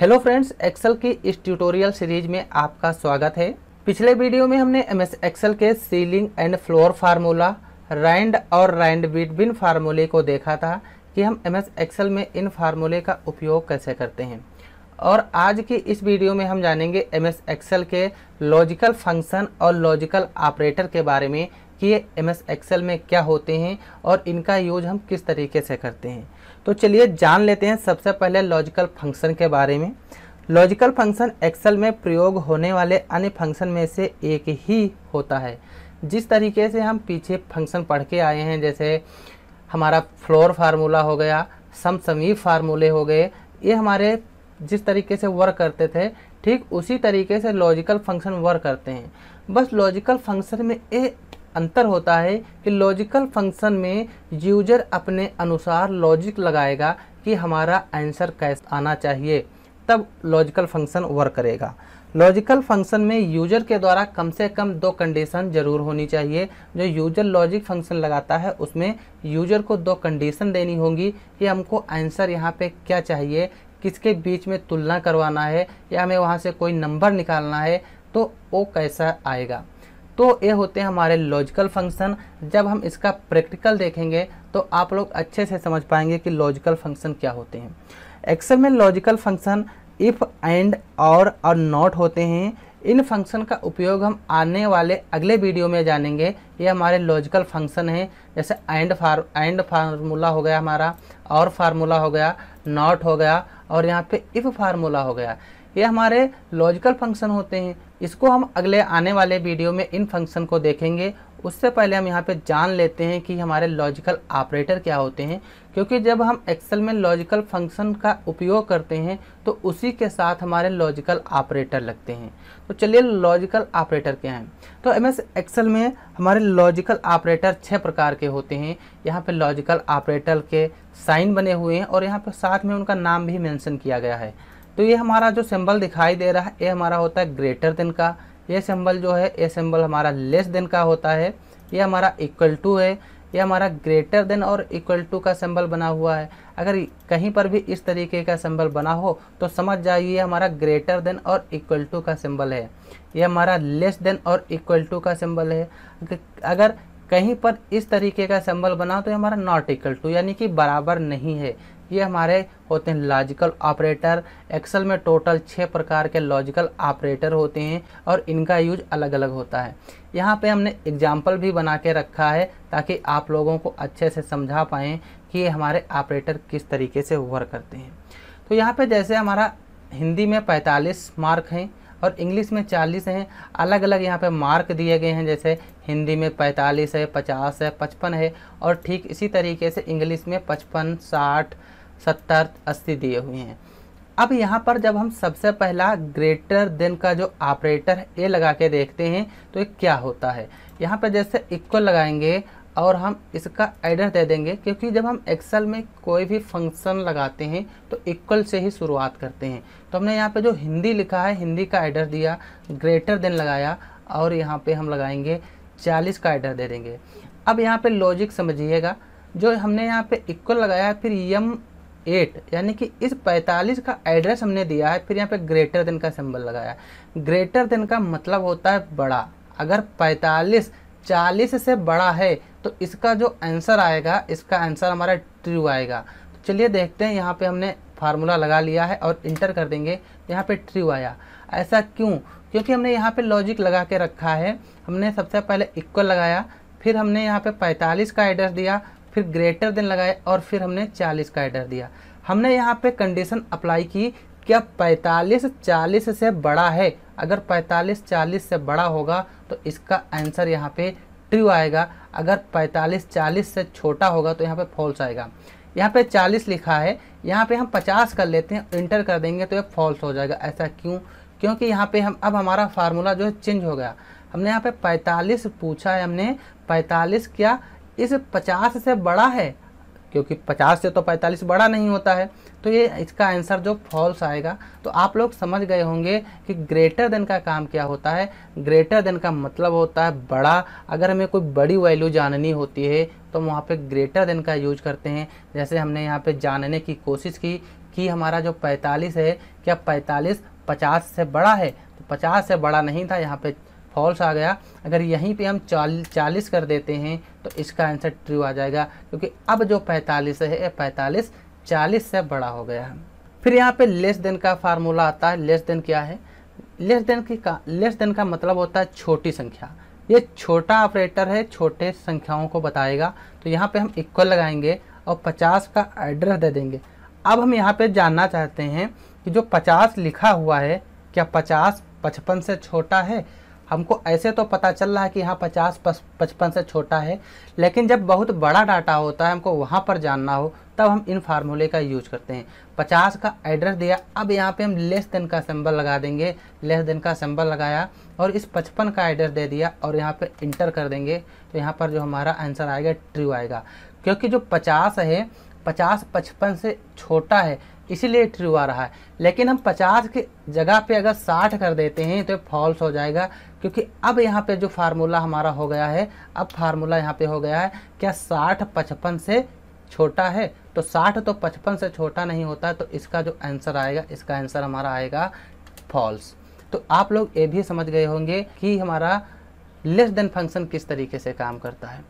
hello friends Excel की इस tutorial series में आपका स्वागत है पिछले वीडियो में हमने एम एस एक्सेल के ceiling and floor formula rand और रैंड बिटबिन फार्मूले को देखा था कि हम एम एस एक्सेल में इन फार्मूले का उपयोग कैसे करते हैं और आज की इस वीडियो में हम जानेंगे एम एस के लॉजिकल फंक्शन और लॉजिकल ऑपरेटर के बारे में ये एम एस एक्सेल में क्या होते हैं और इनका यूज हम किस तरीके से करते हैं तो चलिए जान लेते हैं सबसे पहले लॉजिकल फंक्शन के बारे में लॉजिकल फंक्शन एक्सेल में प्रयोग होने वाले अन्य फंक्शन में से एक ही होता है जिस तरीके से हम पीछे फंक्शन पढ़ के आए हैं जैसे हमारा फ्लोर फार्मूला हो गया समीप फार्मूले हो गए ये हमारे जिस तरीके से वर्क करते थे ठीक उसी तरीके से लॉजिकल फंक्शन वर्क करते हैं बस लॉजिकल फंक्शन में ये अंतर होता है कि लॉजिकल फंक्शन में यूजर अपने अनुसार लॉजिक लगाएगा कि हमारा आंसर कैसा आना चाहिए तब लॉजिकल फंक्शन वर्क करेगा लॉजिकल फंक्शन में यूजर के द्वारा कम से कम दो कंडीशन जरूर होनी चाहिए जो यूजर लॉजिक फंक्शन लगाता है उसमें यूजर को दो कंडीशन देनी होगी कि हमको आंसर यहाँ पे क्या चाहिए किसके बीच में तुलना करवाना है या हमें वहाँ से कोई नंबर निकालना है तो वो कैसा आएगा तो ये होते हैं हमारे लॉजिकल फंक्शन जब हम इसका प्रैक्टिकल देखेंगे तो आप लोग अच्छे से समझ पाएंगे कि लॉजिकल फंक्शन क्या होते हैं एक्सेल में लॉजिकल फंक्शन इफ़ एंड और और नॉट होते हैं इन फंक्शन का उपयोग हम आने वाले अगले वीडियो में जानेंगे ये हमारे लॉजिकल फंक्शन हैं जैसे एंड फार एंड फार्मूला हो गया हमारा और फार्मूला हो गया नॉट हो गया और यहाँ पे इफ़ फार्मूला हो गया ये हमारे लॉजिकल फंक्शन होते हैं इसको हम अगले आने वाले वीडियो में इन फंक्शन को देखेंगे उससे पहले हम यहाँ पे जान लेते हैं कि हमारे लॉजिकल ऑपरेटर क्या होते हैं क्योंकि जब हम एक्सेल में लॉजिकल फंक्शन का उपयोग करते हैं तो उसी के साथ हमारे लॉजिकल ऑपरेटर लगते हैं तो चलिए लॉजिकल ऑपरेटर क्या हैं तो एम एस एक्सेल में हमारे लॉजिकल ऑपरेटर छः प्रकार के होते हैं यहाँ पे लॉजिकल ऑपरेटर के साइन बने हुए हैं और यहाँ पर साथ में उनका नाम भी मैंसन किया गया है तो ये हमारा जो सिंबल दिखाई दे रहा है ये हमारा होता है ग्रेटर देन का ये सिंबल जो है ये सिंबल हमारा लेस देन का होता है ये हमारा इक्वल टू है ये हमारा ग्रेटर देन और इक्वल टू का सिंबल बना हुआ है अगर कहीं पर भी इस तरीके का सिंबल बना हो तो समझ जाइए हमारा ग्रेटर देन और इक्वल टू का सिंबल है ये हमारा लेस देन और इक्वल टू का सिंबल है अगर कहीं पर इस तरीके का सिंबल बना तो ये हमारा नॉट इक्वल टू यानी कि बराबर नहीं है ये हमारे होते हैं लॉजिकल ऑपरेटर एक्सेल में टोटल छः प्रकार के लॉजिकल ऑपरेटर होते हैं और इनका यूज अलग अलग होता है यहाँ पे हमने एग्जाम्पल भी बना के रखा है ताकि आप लोगों को अच्छे से समझा पाएँ कि ये हमारे ऑपरेटर किस तरीके से वर्क करते हैं तो यहाँ पर जैसे हमारा हिंदी में पैंतालीस मार्क हैं और इंग्लिश में चालीस हैं अलग अलग यहाँ पे मार्क दिए गए हैं जैसे हिंदी में पैंतालीस है पचास है पचपन है और ठीक इसी तरीके से इंग्लिश में पचपन साठ सत्तर अस्सी दिए हुए हैं अब यहाँ पर जब हम सबसे पहला ग्रेटर देन का जो ऑपरेटर ए लगा के देखते हैं तो ये क्या होता है यहाँ पर जैसे इक्वल लगाएंगे और हम इसका एडर दे देंगे क्योंकि जब हम एक्सेल में कोई भी फंक्शन लगाते हैं तो इक्वल से ही शुरुआत करते हैं तो हमने यहाँ पे जो हिंदी लिखा है हिंदी का एडर दिया ग्रेटर देन लगाया और यहाँ पे हम लगाएंगे चालीस का एडर दे देंगे अब यहाँ पे लॉजिक समझिएगा जो हमने यहाँ पे इक्वल लगाया है फिर यम एट यानी कि इस पैंतालीस का एड्रेस हमने दिया है फिर यहाँ पे ग्रेटर देन का सिंबल लगाया ग्रेटर देन का मतलब होता है बड़ा अगर पैंतालीस चालीस से बड़ा है तो इसका जो आंसर आएगा इसका आंसर हमारा ट्रू आएगा तो चलिए देखते हैं यहाँ पे हमने फार्मूला लगा लिया है और इंटर कर देंगे तो यहाँ पे ट्रू आया ऐसा क्यों क्योंकि हमने यहाँ पे लॉजिक लगा के रखा है हमने सबसे पहले इक्वल लगाया फिर हमने यहाँ पे 45 का एड्रेस दिया फिर ग्रेटर देन लगाया और फिर हमने 40 का एड्रेस दिया हमने यहाँ पे कंडीशन अप्लाई की क्या 45 40 से बड़ा है अगर 45 40 से बड़ा होगा तो इसका आंसर यहाँ पे ट्रू आएगा अगर 45 40 से छोटा होगा तो यहाँ पे फॉल्स आएगा यहाँ पे 40 लिखा है यहाँ पे हम 50 कर लेते हैं इंटर कर देंगे तो ये फॉल्स हो जाएगा ऐसा क्यों क्योंकि यहाँ पे हम अब हमारा फार्मूला जो है चेंज हो गया हमने यहाँ पे 45 पूछा है हमने 45 क्या इस 50 से बड़ा है क्योंकि 50 से तो 45 बड़ा नहीं होता है तो ये इसका आंसर जो फॉल्स आएगा तो आप लोग समझ गए होंगे कि ग्रेटर देन का काम क्या होता है ग्रेटर देन का मतलब होता है बड़ा अगर हमें कोई बड़ी वैल्यू जाननी होती है तो हम वहाँ पर ग्रेटर देन का यूज करते हैं जैसे हमने यहाँ पर जानने की कोशिश की कि हमारा जो पैंतालीस है क्या पैंतालीस पचास से बड़ा है तो पचास से बड़ा नहीं था यहाँ पर फॉल्स आ गया अगर यहीं पे हम चाल चालीस कर देते हैं तो इसका आंसर ट्रू आ जाएगा क्योंकि अब जो पैंतालीस है पैंतालीस चालीस से बड़ा हो गया है फिर यहाँ पे लेस देन का फार्मूला आता है लेस देन क्या है लेस देन की का लेस देन का मतलब होता है छोटी संख्या ये छोटा ऑपरेटर है छोटे संख्याओं को बताएगा तो यहाँ पे हम इक्वल लगाएंगे और 50 का एड्रेस दे देंगे अब हम यहाँ पे जानना चाहते हैं कि जो 50 लिखा हुआ है क्या 50 पचपन से छोटा है हमको ऐसे तो पता चल रहा है कि यहाँ पचास पचपन से छोटा है लेकिन जब बहुत बड़ा डाटा होता है हमको वहाँ पर जानना हो तब हम इन फार्मूले का यूज करते हैं पचास का एड्रेस दिया अब यहाँ पे हम लेस देन का सिंबल लगा देंगे लेस देन का सिंबल लगाया और इस पचपन का एड्रेस दे दिया और यहाँ पर इंटर कर देंगे तो यहाँ पर जो हमारा आंसर आएगा ट्रू आएगा क्योंकि जो पचास है पचास पचपन से छोटा है इसीलिए ट्रू आ रहा है लेकिन हम पचास की जगह पे अगर साठ कर देते हैं तो फॉल्स हो जाएगा क्योंकि अब यहाँ पे जो फार्मूला हमारा हो गया है अब फार्मूला यहाँ पे हो गया है क्या साठ पचपन से छोटा है तो साठ तो पचपन से छोटा नहीं होता तो इसका जो आंसर आएगा इसका आंसर हमारा आएगा फॉल्स तो आप लोग ये भी समझ गए होंगे कि हमारा लेस देन फंक्शन किस तरीके से काम करता है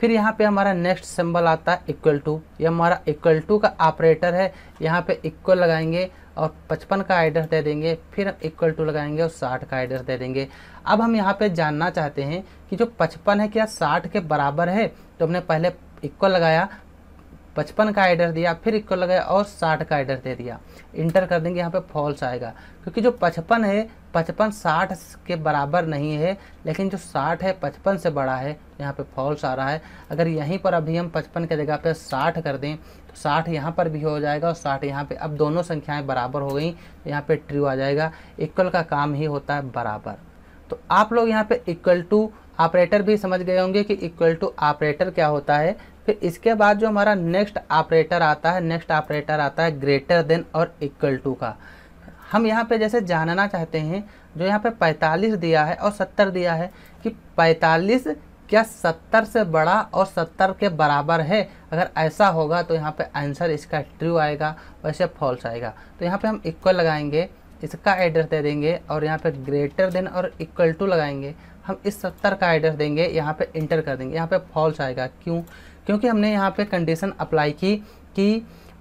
फिर यहाँ पे हमारा नेक्स्ट सिंबल आता है इक्वल टू ये हमारा इक्वल टू का ऑपरेटर है यहाँ पे इक्वल लगाएंगे और पचपन का एड्रेस दे देंगे फिर इक्वल टू लगाएंगे और साठ का एड्रेस दे देंगे अब हम यहाँ पे जानना चाहते हैं कि जो पचपन है क्या साठ के बराबर है तो हमने पहले इक्वल लगाया पचपन का एड्रेस दिया फिर इक्वल लगाया और साठ का एड्रेस दे दिया इंटर कर देंगे यहाँ पे फॉल्स आएगा क्योंकि जो पचपन है पचपन साठ के बराबर नहीं है लेकिन जो साठ है पचपन से बड़ा है यहाँ पे फॉल्स आ रहा है अगर यहीं पर अभी हम पचपन के जगह पे साठ कर दें साठ यहाँ पर भी हो जाएगा और साठ यहाँ पे अब दोनों संख्याएं बराबर हो गई तो यहाँ पे ट्रू आ जाएगा इक्वल का काम ही होता है बराबर तो आप लोग यहाँ पे इक्वल टू ऑपरेटर भी समझ गए होंगे कि इक्वल टू ऑपरेटर क्या होता है फिर इसके बाद जो हमारा नेक्स्ट ऑपरेटर आता है नेक्स्ट ऑपरेटर आता है ग्रेटर देन और इक्वल टू का हम यहाँ पे जैसे जानना चाहते हैं जो यहाँ पे पैंतालीस दिया है और सत्तर दिया है कि पैंतालीस क्या सत्तर से बड़ा और सत्तर के बराबर है अगर ऐसा होगा तो यहाँ पे आंसर इसका ट्रू आएगा वैसे फॉल्स आएगा तो यहाँ पे हम इक्वल लगाएंगे इसका एड्रेस दे देंगे और यहाँ पे ग्रेटर देन और इक्वल टू लगाएंगे हम इस सत्तर का एड्रेस देंगे यहाँ पे इंटर कर देंगे यहाँ पे फॉल्स आएगा क्यों क्योंकि हमने यहाँ पर कंडीशन अप्लाई की कि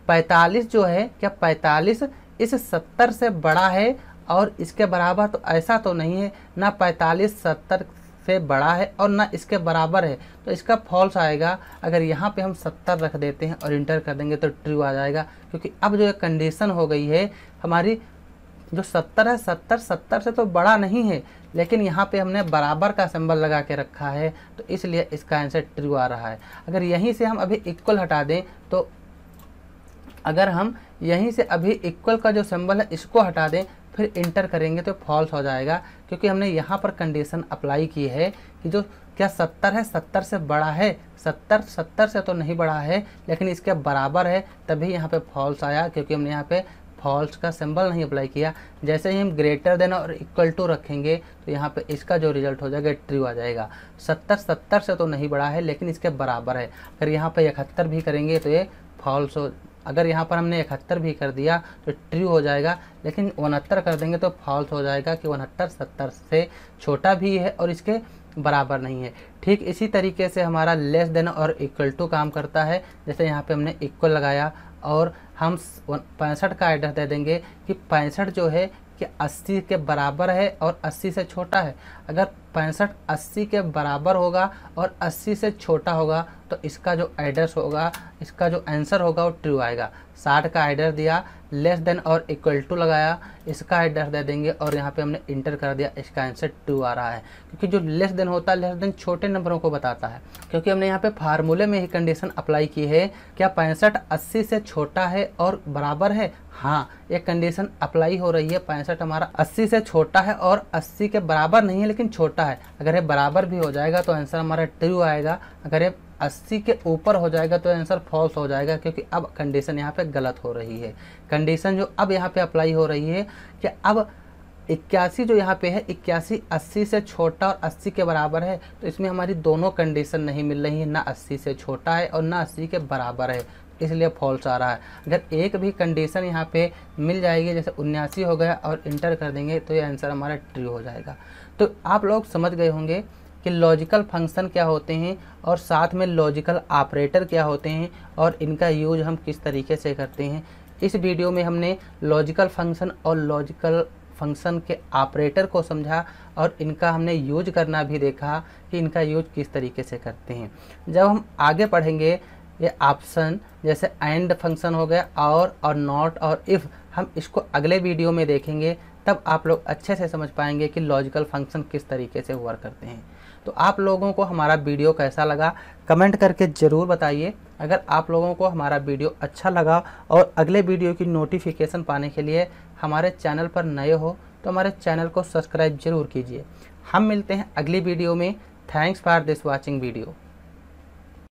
पैंतालीस जो है क्या पैंतालीस इस सत्तर से बड़ा है और इसके बराबर तो ऐसा तो नहीं है ना पैंतालीस सत्तर से बड़ा है और ना इसके बराबर है तो इसका फॉल्स आएगा अगर यहाँ पे हम सत्तर रख देते हैं और इंटर कर देंगे तो ट्रू आ जाएगा क्योंकि अब जो कंडीशन हो गई है हमारी जो सत्तर है सत्तर सत्तर से तो बड़ा नहीं है लेकिन यहाँ पे हमने बराबर का सिंबल लगा के रखा है तो इसलिए इसका आंसर ट्रू आ रहा है अगर यहीं से हम अभी इक्वल हटा दें तो अगर हम यहीं से अभी इक्वल का जो सिंबल है इसको हटा दें फिर इंटर करेंगे तो फॉल्स हो जाएगा क्योंकि हमने यहाँ पर कंडीशन अप्लाई की है कि जो क्या सत्तर है सत्तर से बड़ा है सत्तर सत्तर से तो नहीं बड़ा है लेकिन इसके बराबर है तभी यहाँ पे फॉल्स आया क्योंकि हमने यहाँ पे फॉल्स का सिंबल नहीं अप्लाई किया जैसे ही हम ग्रेटर देन और इक्वल टू रखेंगे तो यहाँ पे इसका जो रिजल्ट हो जाएगा ट्रू आ जाएगा सत्तर सत्तर से तो नहीं बड़ा है लेकिन इसके बराबर है अगर यहाँ पर इकहत्तर भी करेंगे तो ये फॉल्स अगर यहाँ पर हमने इकहत्तर भी कर दिया तो ट्रू हो जाएगा लेकिन उनहत्तर कर देंगे तो फॉल्स हो जाएगा कि उनहत्तर सत्तर से छोटा भी है और इसके बराबर नहीं है ठीक इसी तरीके से हमारा लेस देन और इक्वल टू काम करता है जैसे यहाँ पे हमने इक्वल लगाया और हम पैंसठ का एड्रेस दे देंगे कि पैंसठ जो है कि अस्सी के बराबर है और अस्सी से छोटा है अगर पैंसठ अस्सी के बराबर होगा और अस्सी से छोटा होगा तो इसका जो एड्रेस होगा इसका जो आंसर होगा वो ट्रू आएगा साठ का एडर दिया लेस देन और इक्वल टू लगाया इसका एडर दे देंगे और यहाँ पे हमने इंटर कर दिया इसका आंसर ट्रू आ रहा है क्योंकि जो लेस देन होता है लेस देन छोटे नंबरों को बताता है क्योंकि हमने यहाँ पे फार्मूले में ही कंडीशन अप्लाई की है क्या पैंसठ अस्सी से छोटा है और बराबर है हाँ ये कंडीशन अप्लाई हो रही है पैंसठ हमारा अस्सी से छोटा है और अस्सी के बराबर नहीं है लेकिन छोटा है अगर ये बराबर भी हो जाएगा तो आंसर हमारा ट्रू आएगा अगर ये 80 के ऊपर हो जाएगा तो आंसर फॉल्स हो जाएगा क्योंकि अब कंडीशन यहाँ पे गलत हो रही है कंडीशन जो अब यहाँ पे अप्लाई हो रही है कि अब इक्यासी जो यहाँ पे है इक्यासी अस्सी से छोटा और अस्सी के बराबर है तो इसमें हमारी दोनों कंडीशन नहीं मिल रही है ना अस्सी से छोटा है और ना अस्सी के बराबर है इसलिए फॉल्स आ रहा है अगर एक भी कंडीशन यहाँ पे मिल जाएगी जैसे उन्यासी हो गया और इंटर कर देंगे तो ये आंसर हमारा ट्री हो जाएगा तो आप लोग समझ गए होंगे कि लॉजिकल फंक्शन क्या होते हैं और साथ में लॉजिकल ऑपरेटर क्या होते हैं और इनका यूज हम किस तरीके से करते हैं इस वीडियो में हमने लॉजिकल फंक्शन और लॉजिकल फंक्शन के ऑपरेटर को समझा और इनका हमने यूज करना भी देखा कि इनका यूज किस तरीके से करते हैं जब हम आगे पढ़ेंगे ये ऑप्शन जैसे एंड फंक्शन हो गया और और नॉट और इफ़ हम इसको अगले वीडियो में देखेंगे तब आप लोग अच्छे से समझ पाएंगे कि लॉजिकल फंक्शन किस तरीके से वर्क करते हैं तो आप लोगों को हमारा वीडियो कैसा लगा कमेंट करके ज़रूर बताइए अगर आप लोगों को हमारा वीडियो अच्छा लगा और अगले वीडियो की नोटिफिकेशन पाने के लिए हमारे चैनल पर नए हो तो हमारे चैनल को सब्सक्राइब ज़रूर कीजिए हम मिलते हैं अगली वीडियो में thanks for this watching video